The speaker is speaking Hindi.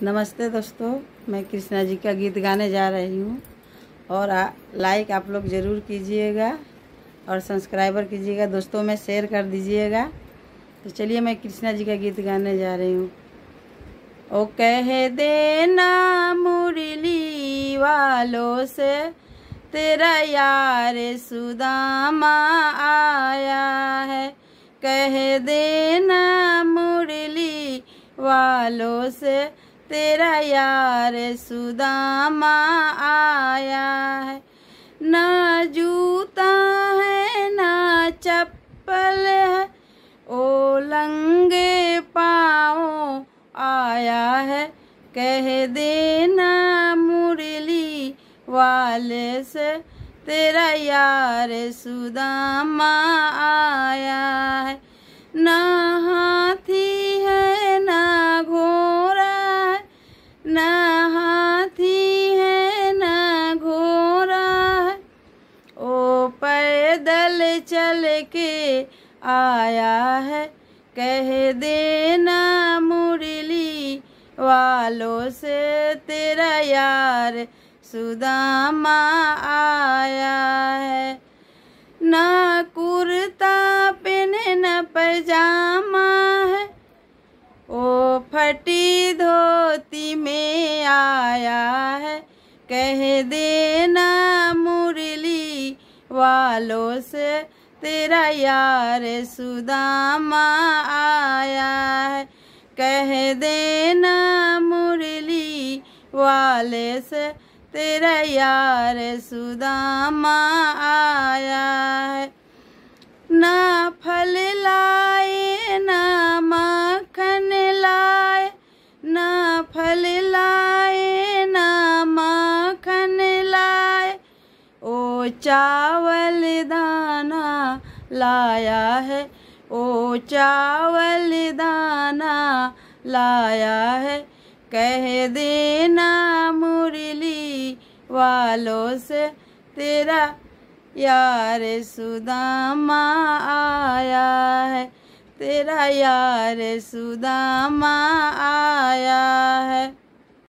नमस्ते दोस्तों मैं कृष्णा जी का गीत गाने जा रही हूँ और लाइक आप लोग ज़रूर कीजिएगा और सब्सक्राइबर कीजिएगा दोस्तों में शेयर कर दीजिएगा तो चलिए मैं कृष्णा जी का गीत गाने जा रही हूँ ओ कह देना मुरली वालों से तेरा यार सुदामा आया है कह देना मुरली वालों से तेरा यार सुदामा आया है ना जूता है ना चप्पल है ओ लंगे पाओ आया है कह देना मुरली वाले से तेरा यार सुदामा आया है ना चल के आया है कह देना मुरली वालों से तेरा यार सुदामा आया है ना कुर्ता पहने न पजामा है ओ फटी धोती में आया है कह देना वालों से तेरा यार सुदामा आया है कह देना मुरली वाले से तेरा यार सुदामा आया है चावल दाना लाया है ओ चावल दाना लाया है कह देना मुरली वालों से तेरा यार सुदामा आया है तेरा यार सुदामा आया है